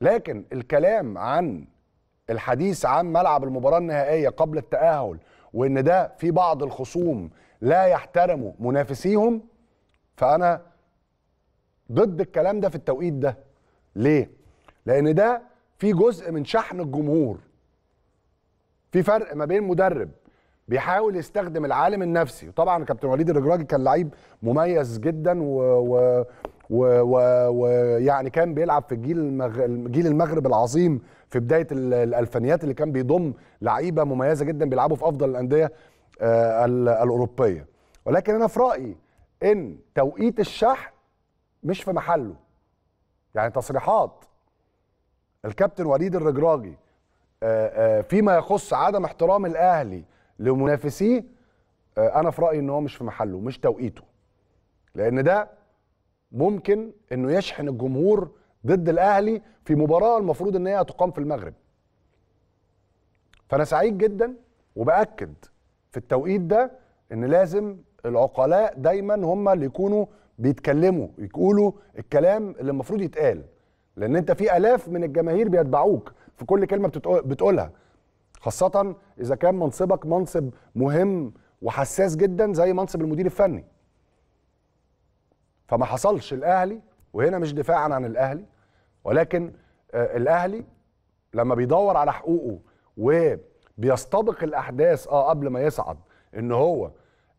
لكن الكلام عن الحديث عن ملعب المباراه النهائيه قبل التاهل وان ده في بعض الخصوم لا يحترموا منافسيهم فانا ضد الكلام ده في التوقيت ده ليه لان ده في جزء من شحن الجمهور في فرق ما بين مدرب بيحاول يستخدم العالم النفسي وطبعا كابتن وليد الرجراجي كان لعيب مميز جدا و, و... ويعني كان بيلعب في جيل المغ... جيل المغرب العظيم في بدايه الالفينيات اللي كان بيضم لعيبه مميزه جدا بيلعبوا في افضل الانديه آه، الاوروبيه ولكن انا في رايي ان توقيت الشحن مش في محله يعني تصريحات الكابتن وليد الرجراجي آه، آه، فيما يخص عدم احترام الاهلي لمنافسيه آه، انا في رايي ان هو مش في محله مش توقيته لان ده ممكن انه يشحن الجمهور ضد الاهلي في مباراه المفروض ان هي تقام في المغرب فانا سعيد جدا وباكد في التوقيت ده ان لازم العقلاء دايما هم اللي يكونوا بيتكلموا يقولوا الكلام اللي المفروض يتقال لان انت في الاف من الجماهير بيتبعوك في كل كلمه بتقولها خاصه اذا كان منصبك منصب مهم وحساس جدا زي منصب المدير الفني فما حصلش الاهلي وهنا مش دفاعا عن الاهلي ولكن آه، الاهلي لما بيدور على حقوقه وبيستبق الاحداث اه قبل ما يصعد ان هو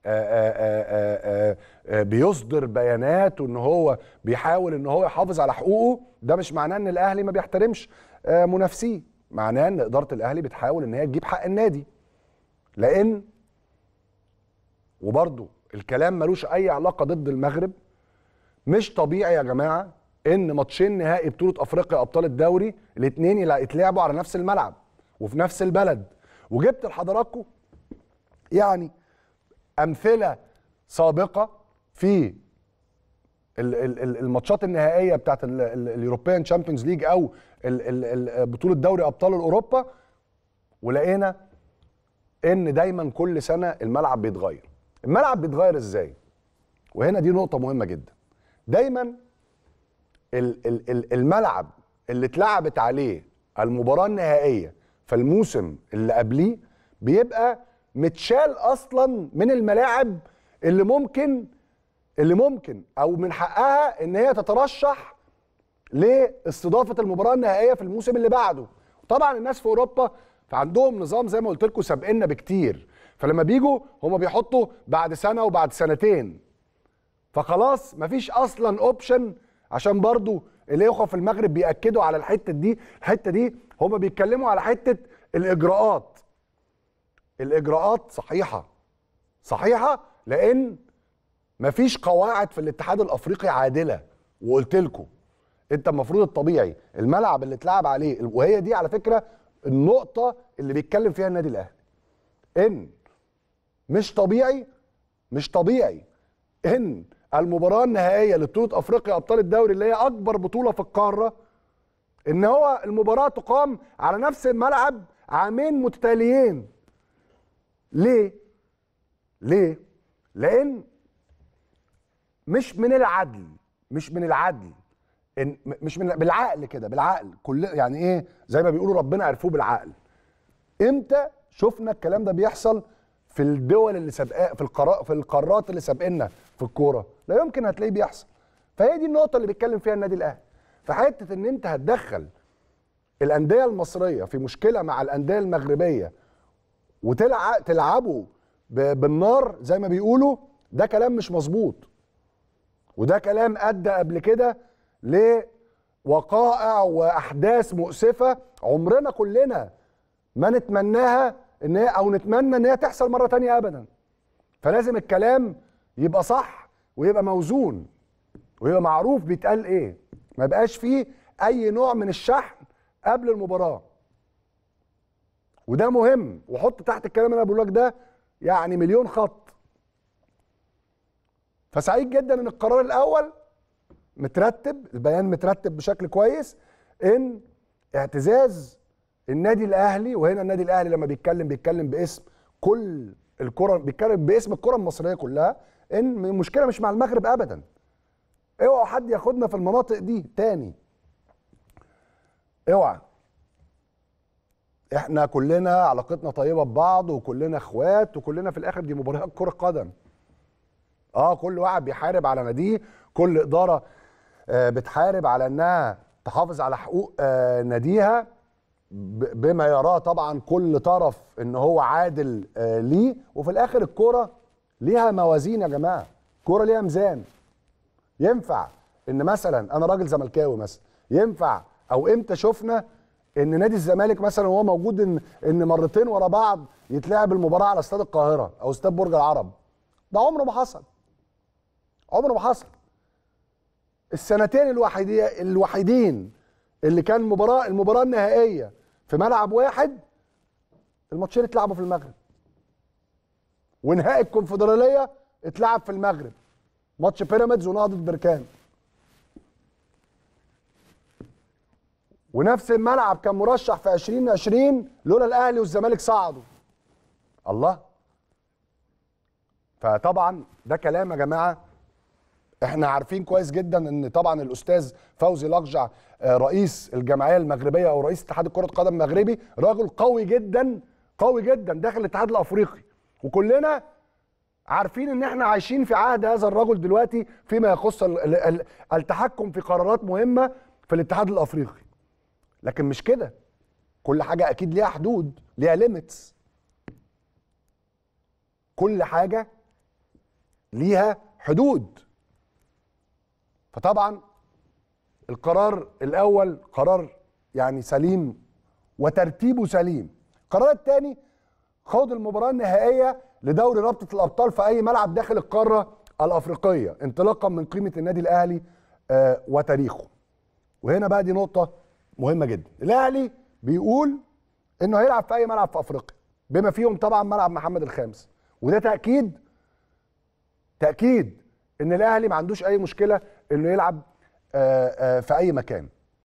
آآ آه، آآ آه، آآ بيصدر بيانات وان هو بيحاول ان هو يحافظ على حقوقه ده مش معناه ان الاهلي ما بيحترمش منافسيه معناه ان اداره الاهلي بتحاول ان هي تجيب حق النادي لان وبرضو الكلام ملوش اي علاقه ضد المغرب مش طبيعي يا جماعه ان ماتشين نهائي بطوله افريقيا ابطال الدوري الاثنين يتلعبوا على نفس الملعب وفي نفس البلد وجبت لحضراتكم يعني امثله سابقه في الماتشات النهائيه بتاعت اليوروبيان تشامبيونز ليج او بطوله دوري ابطال اوروبا ولقينا ان دايما كل سنه الملعب بيتغير الملعب بيتغير ازاي وهنا دي نقطه مهمه جدا دايما الملعب اللي اتلعبت عليه المباراه النهائيه فالموسم اللي قبليه بيبقى متشال اصلا من الملاعب اللي ممكن اللي ممكن او من حقها ان هي تترشح لاستضافه المباراه النهائيه في الموسم اللي بعده طبعا الناس في اوروبا فعندهم نظام زي ما قلت لكم سابقنا بكتير فلما بيجوا هم بيحطوا بعد سنه وبعد سنتين فخلاص مفيش اصلا اوبشن عشان برضو الاخوه في المغرب بياكدوا على الحته دي الحته دي هم بيتكلموا على حته الاجراءات الاجراءات صحيحه صحيحه لان مفيش قواعد في الاتحاد الافريقي عادله وقلت لكم انت المفروض الطبيعي الملعب اللي اتلعب عليه وهي دي على فكره النقطه اللي بيتكلم فيها النادي الاهلي ان مش طبيعي مش طبيعي ان المباراه النهائيه لبطوله افريقيا ابطال الدوري اللي هي اكبر بطوله في القاره ان هو المباراه تقام على نفس الملعب عامين متتاليين ليه ليه لان مش من العدل مش من العدل إن مش من بالعقل كده بالعقل كل يعني ايه زي ما بيقولوا ربنا عرفوه بالعقل امتى شفنا الكلام ده بيحصل في الدول اللي سابقاه في القرا في القارات اللي سابقنا في الكوره لا يمكن هتلاقيه بيحصل فهي دي النقطه اللي بيتكلم فيها النادي الاهلي فحته ان انت هتدخل الانديه المصريه في مشكله مع الانديه المغربيه وتلعبوا بالنار زي ما بيقولوا ده كلام مش مظبوط وده كلام ادى قبل كده لوقائع واحداث مؤسفه عمرنا كلنا ما نتمناها ان هي او نتمنى ان هي تحصل مره تانية ابدا فلازم الكلام يبقى صح ويبقى موزون ويبقى معروف بيتقال ايه ما يبقاش فيه اي نوع من الشحن قبل المباراه وده مهم وحط تحت الكلام اللي انا بقول لك ده يعني مليون خط فسعيد جدا ان القرار الاول مترتب البيان مترتب بشكل كويس ان اعتزاز النادي الاهلي وهنا النادي الاهلي لما بيتكلم بيتكلم باسم كل الكره بيتكلم باسم الكره المصريه كلها ان المشكله مش مع المغرب ابدا اوعوا حد ياخدنا في المناطق دي تاني اوعى احنا كلنا علاقتنا طيبه ببعض وكلنا اخوات وكلنا في الاخر دي مباريات كره قدم اه كل واحد بيحارب على ناديه كل اداره آه، بتحارب على انها تحافظ على حقوق آه، ناديها بما يراه طبعا كل طرف ان هو عادل آه، ليه وفي الاخر الكوره ليها موازين يا جماعه الكوره ليها ميزان ينفع ان مثلا انا راجل زملكاوي مثلا ينفع او امتى شفنا ان نادي الزمالك مثلا وهو موجود ان ان مرتين ورا بعض يتلعب المباراه على استاد القاهره او استاد برج العرب ده عمره ما حصل عمره ما حصل السنتين الوحيدين الوحيدين اللي كان مباراه المباراه النهائيه في ملعب واحد الماتشين اتلعبوا في المغرب ونهائي الكونفدراليه اتلعب في المغرب ماتش بيراميدز ونهضه بركان ونفس الملعب كان مرشح في 2020 لولا الاهلي والزمالك صعدوا الله فطبعا ده كلام يا جماعه احنا عارفين كويس جدا ان طبعا الاستاذ فوزي لقجع آه، رئيس الجمعيه المغربيه او رئيس اتحاد كره قدم المغربي راجل قوي جدا قوي جدا داخل الاتحاد الافريقي وكلنا عارفين ان احنا عايشين في عهد هذا الرجل دلوقتي فيما يخص التحكم في قرارات مهمه في الاتحاد الافريقي لكن مش كده كل حاجه اكيد ليها حدود ليها ليميتس كل حاجه ليها حدود فطبعا القرار الاول قرار يعني سليم وترتيبه سليم القرار الثاني خوض المباراه النهائيه لدوري رابطه الابطال في اي ملعب داخل القاره الافريقيه انطلاقا من قيمه النادي الاهلي آه، وتاريخه وهنا بقى دي نقطه مهمه جدا الاهلي بيقول انه هيلعب في اي ملعب في افريقيا بما فيهم طبعا ملعب محمد الخامس وده تاكيد تاكيد ان الاهلي ما عندوش اي مشكله انه يلعب آه، آه، في اي مكان